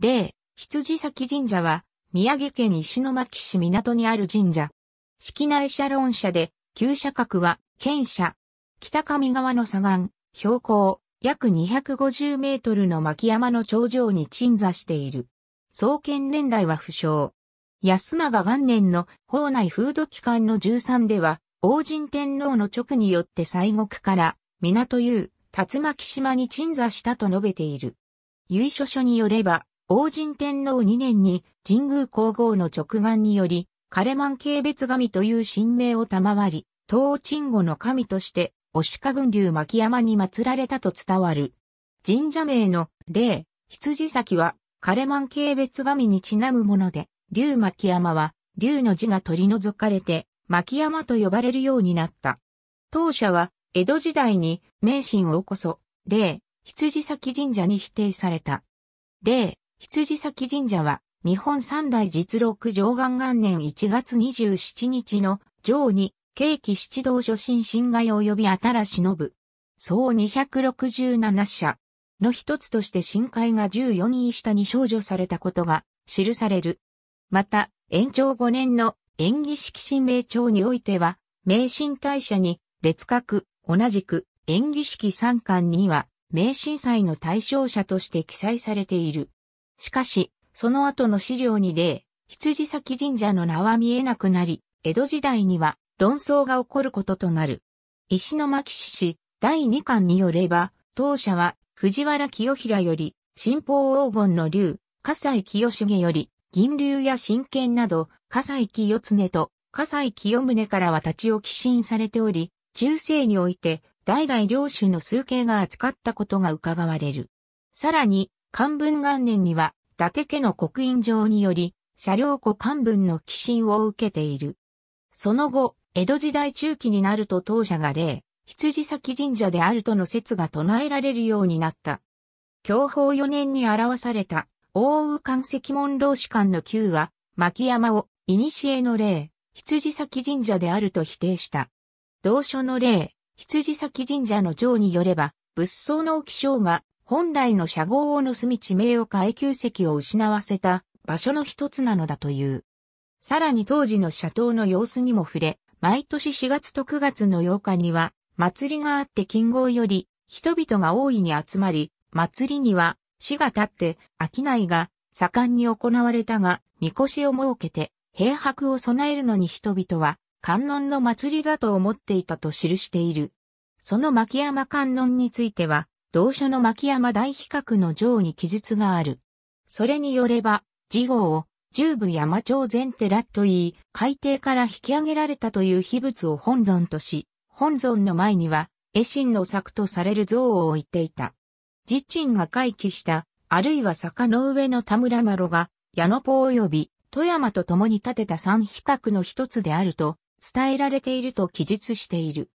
例、羊崎神社は、宮城県石巻市港にある神社。式内社論社で、旧社格は、県社。北上川の左岸、標高、約250メートルの巻山の頂上に鎮座している。創建年代は不詳。安永元年の法内風土機関の13では、王神天皇の直によって西国から、港湯、竜巻島に鎮座したと述べている。由緒書によれば、王神天皇2年に神宮皇后の直眼により、枯れ満ン系別神という神明を賜り、東鎮護の神として、押鹿群流牧山に祀られたと伝わる。神社名の霊、羊崎は、枯れ満ン系別神にちなむもので、竜牧山は、竜の字が取り除かれて、牧山と呼ばれるようになった。当社は、江戸時代に、名神をこそ、霊、羊崎神社に否定された。霊、羊崎神社は、日本三大実録上元元年1月27日の上に、景気七道初心侵害及び新し忍ぶ。総267社の一つとして深海が14人下に少女されたことが記される。また、延長5年の演技式神明帳においては、名神大社に列閣、同じく演技式三巻には、名神祭の対象者として記載されている。しかし、その後の資料に例、羊崎神社の名は見えなくなり、江戸時代には論争が起こることとなる。石巻市第2巻によれば、当社は藤原清平より、新宝黄金の竜、葛西清重より、銀竜や神剣など、葛西清常と葛西清宗からは立ち置き信されており、中世において、代々領主の数形が扱ったことが伺われる。さらに、漢文元年には、伊達家の刻印状により、車両庫漢文の寄進を受けている。その後、江戸時代中期になると当社が例、羊崎神社であるとの説が唱えられるようになった。教法4年に表された、大宇関石門老士官の旧は、牧山を、古の例、羊崎神社であると否定した。同書の例、羊崎神社の上によれば、仏僧の起承が本来の社号を盗み地名を階級席を失わせた場所の一つなのだという。さらに当時の斜塔の様子にも触れ、毎年4月と9月の8日には、祭りがあって金剛より、人々が大いに集まり、祭りには、死が立って、商いが、盛んに行われたが、みこしを設けて、平白を備えるのに人々は、観音の祭りだと思っていたと記している。その牧山観音については、同書の牧山大比較の上に記述がある。それによれば、次号を十部山町前寺と言い、海底から引き上げられたという秘仏を本尊とし、本尊の前には、絵心の作とされる像を置いていた。自鎮が回帰した、あるいは坂の上の田村麻呂が、矢野ポ及び、富山と共に建てた三比較の一つであると、伝えられていると記述している。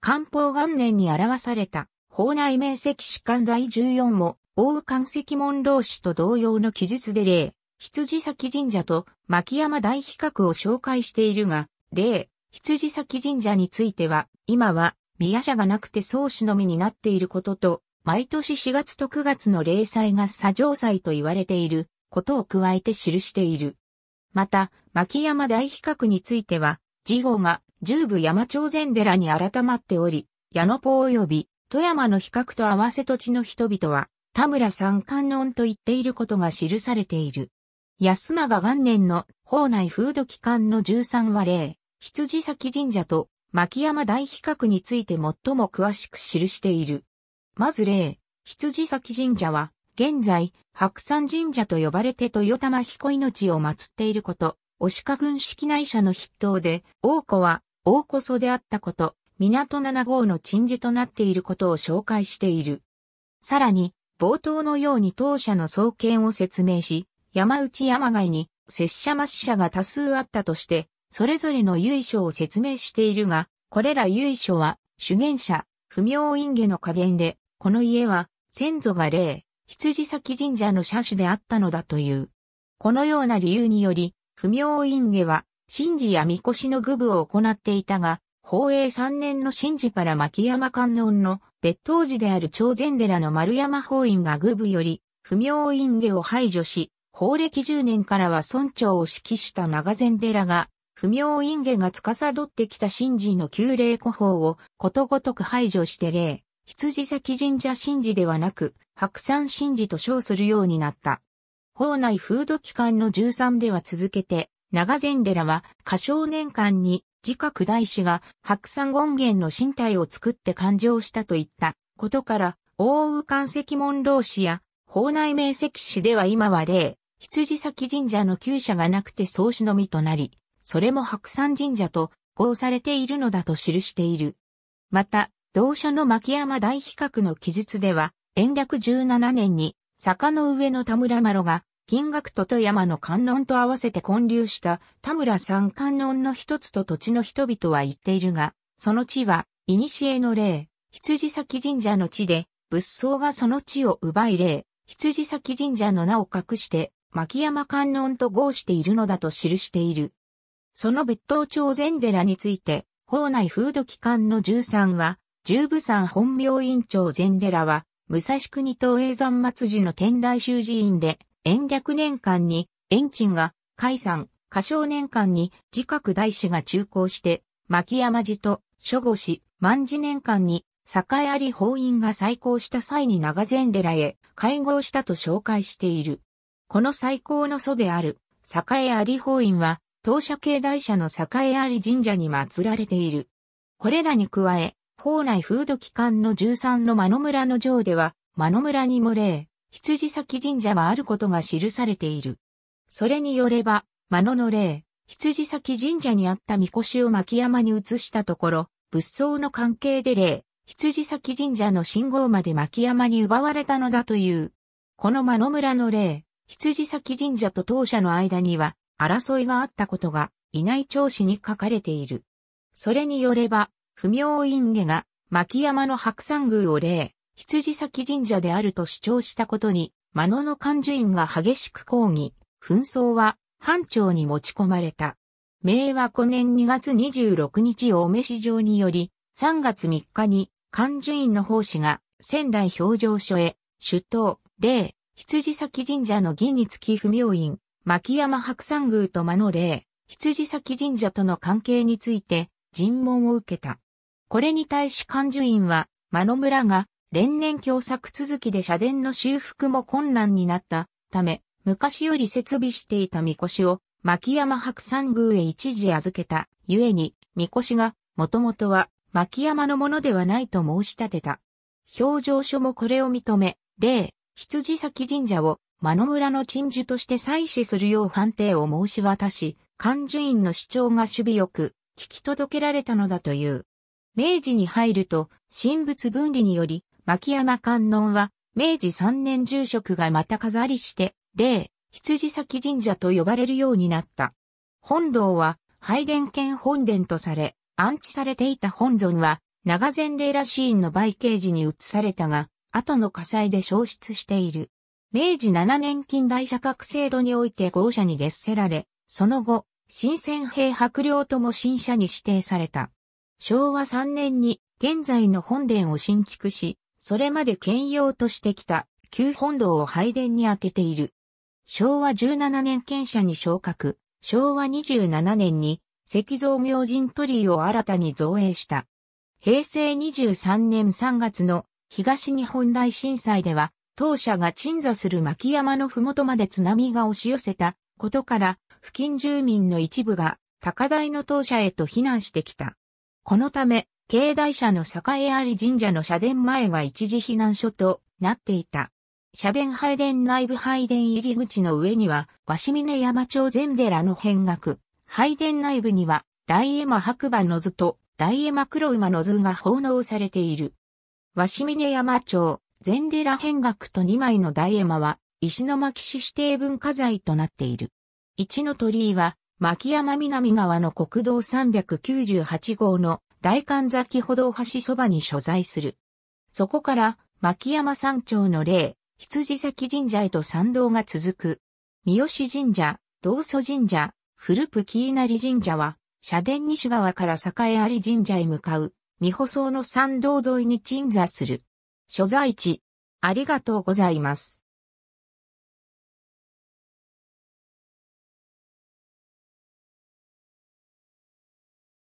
漢方元年に表された、校内面積士官第14も、大関石門老師と同様の記述で例、羊崎神社と牧山大比較を紹介しているが、例、羊崎神社については、今は、宮社がなくて宗始のみになっていることと、毎年4月と9月の例祭が砂上祭と言われていることを加えて記している。また、牧山大比較については、次号が十部山頂禅寺に改まっており、矢野ポ及び富山の比較と合わせ土地の人々は、田村三観音と言っていることが記されている。安永元年の法内風土期間の13話例、羊崎神社と牧山大比較について最も詳しく記している。まず例、羊崎神社は、現在、白山神社と呼ばれて豊玉彦命を祀っていること、お鹿軍式内社の筆頭で、王子は、王子祖であったこと、港7号の鎮守となっていることを紹介している。さらに、冒頭のように当社の創建を説明し、山内山外に拙者末社が多数あったとして、それぞれの由緒を説明しているが、これら由緒は、主言者、不明院下の家伝で、この家は、先祖が霊、羊崎神社の社主であったのだという。このような理由により、不明院下は、神事や神輿の具部を行っていたが、宝永三年の神事から牧山観音の別当寺である朝鮮寺の丸山法院が具部より、不明院下を排除し、法暦十年からは村長を指揮した長前寺が、不明院下が司ってきた神事の旧礼古法をことごとく排除して礼、羊先神社神事ではなく、白山神事と称するようになった。法内風土期間の13では続けて、長前寺は、過少年間に自覚大師が白山権現の身体を作って勘定したといったことから、大宇関石門老師や法内名石師では今は例、羊崎神社の旧社がなくて創始のみとなり、それも白山神社と合されているのだと記している。また、同社の牧山大比較の記述では、延暦17年に坂の上の田村麻呂が金額と富山の観音と合わせて混流した田村三観音の一つと土地の人々は言っているが、その地は、古の霊、羊崎神社の地で、仏僧がその地を奪い霊、羊崎神社の名を隠して、牧山観音と合しているのだと記している。その別当町禅寺について、法内風土機関の十三は、十部山本明院長禅寺は、武蔵国東映山末寺の天台修寺院で、延暦年間に、延鎮が、海山、歌唱年間に、自覚大師が中行して、牧山寺と、諸護師、万寺年間に、栄有法院が再興した際に長禅寺へ会合したと紹介している。この最高の祖である、栄有法院は、当社系大社の栄有神社に祀られている。これらに加え、法内風土機関の13の間野村の城では、間野村にも礼。羊崎神社はあることが記されている。それによれば、間野の霊、羊崎神社にあった神輿を巻山に移したところ、物騒の関係で霊、羊崎神社の信号まで巻山に奪われたのだという。この間野村の霊、羊崎神社と当社の間には、争いがあったことが、稲井調子に書かれている。それによれば、不明院家が、巻山の白山宮を霊、羊崎神社であると主張したことに、魔野の漢寿院が激しく抗議、紛争は班長に持ち込まれた。明和5年2月26日大お召し状により、3月3日に漢寿院の奉仕が仙台表情所へ、首都、霊、羊崎神社の義につき不明院、牧山白山宮と魔の霊、羊崎神社との関係について尋問を受けた。これに対し漢寿院は、魔野村が連年共作続きで社殿の修復も困難になったため、昔より設備していた神輿を牧山白山宮へ一時預けた、ゆえに、神輿が、もともとは牧山のものではないと申し立てた。表情書もこれを認め、例、羊崎神社を、間野村の鎮守として祭祀するよう判定を申し渡し、漢樹院の主張が守備よく、聞き届けられたのだという。明治に入ると、神仏分離により、牧山観音は、明治3年住職がまた飾りして、霊、羊崎神社と呼ばれるようになった。本堂は、拝殿兼本殿とされ、安置されていた本尊は、長禅寺寺院の売慶時に移されたが、後の火災で消失している。明治7年近代社格制度において豪社に列せられ、その後、新鮮兵白領とも新社に指定された。昭和3年に現在の本殿を新築し、それまで兼用としてきた旧本堂を拝殿に当てている。昭和17年県社に昇格、昭和27年に石像明神鳥居を新たに造営した。平成23年3月の東日本大震災では、当社が鎮座する牧山の麓まで津波が押し寄せたことから、付近住民の一部が高台の当社へと避難してきた。このため、境内社の栄あり神社の社殿前が一時避難所となっていた。社殿拝殿内部拝殿入り口の上には、鷲峰山町禅寺の変額。拝殿内部には、大絵馬白馬の図と大絵馬黒馬の図が奉納されている。鷲峰山町禅寺変額と2枚の大絵馬は、石巻市指定文化財となっている。一の鳥居は、牧山南側の国道398号の大観崎歩道橋そばに所在する。そこから、牧山山頂の霊、羊崎神社へと参道が続く。三好神社、道祖神社、古プキーナリ神社は、社殿西側から栄有神社へ向かう、三舗荘の参道沿いに鎮座する。所在地、ありがとうございます。